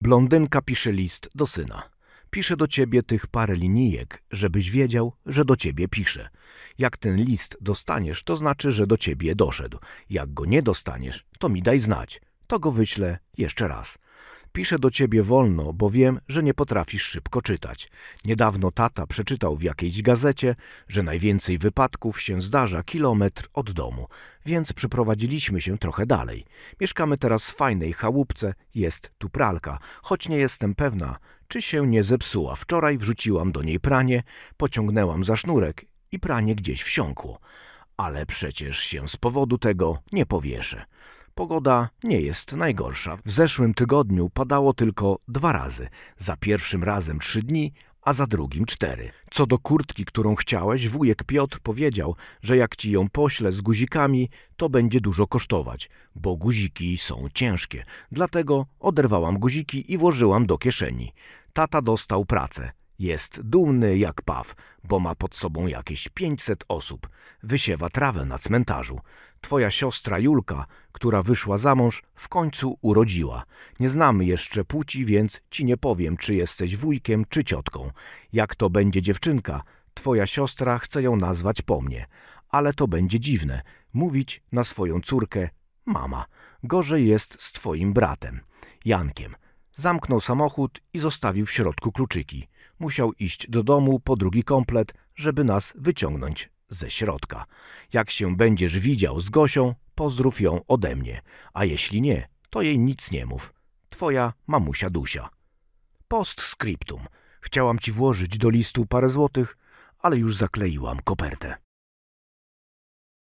Blondynka pisze list do syna. Pisze do ciebie tych parę linijek, żebyś wiedział, że do ciebie pisze. Jak ten list dostaniesz, to znaczy, że do ciebie doszedł. Jak go nie dostaniesz, to mi daj znać. To go wyślę jeszcze raz. Piszę do ciebie wolno, bo wiem, że nie potrafisz szybko czytać. Niedawno tata przeczytał w jakiejś gazecie, że najwięcej wypadków się zdarza kilometr od domu, więc przeprowadziliśmy się trochę dalej. Mieszkamy teraz w fajnej chałupce, jest tu pralka, choć nie jestem pewna, czy się nie zepsuła. Wczoraj wrzuciłam do niej pranie, pociągnęłam za sznurek i pranie gdzieś wsiąkło. Ale przecież się z powodu tego nie powieszę. Pogoda nie jest najgorsza. W zeszłym tygodniu padało tylko dwa razy. Za pierwszym razem trzy dni, a za drugim cztery. Co do kurtki, którą chciałeś, wujek Piotr powiedział, że jak ci ją pośle z guzikami, to będzie dużo kosztować, bo guziki są ciężkie. Dlatego oderwałam guziki i włożyłam do kieszeni. Tata dostał pracę. Jest dumny jak paw, bo ma pod sobą jakieś 500 osób. Wysiewa trawę na cmentarzu. Twoja siostra Julka, która wyszła za mąż, w końcu urodziła. Nie znamy jeszcze płci, więc ci nie powiem, czy jesteś wujkiem, czy ciotką. Jak to będzie dziewczynka, twoja siostra chce ją nazwać po mnie. Ale to będzie dziwne, mówić na swoją córkę mama. Gorzej jest z twoim bratem, Jankiem. Zamknął samochód i zostawił w środku kluczyki. Musiał iść do domu po drugi komplet, żeby nas wyciągnąć ze środka. Jak się będziesz widział z Gosią, pozdrów ją ode mnie, a jeśli nie, to jej nic nie mów. Twoja mamusia Dusia. Postscriptum. Chciałam ci włożyć do listu parę złotych, ale już zakleiłam kopertę.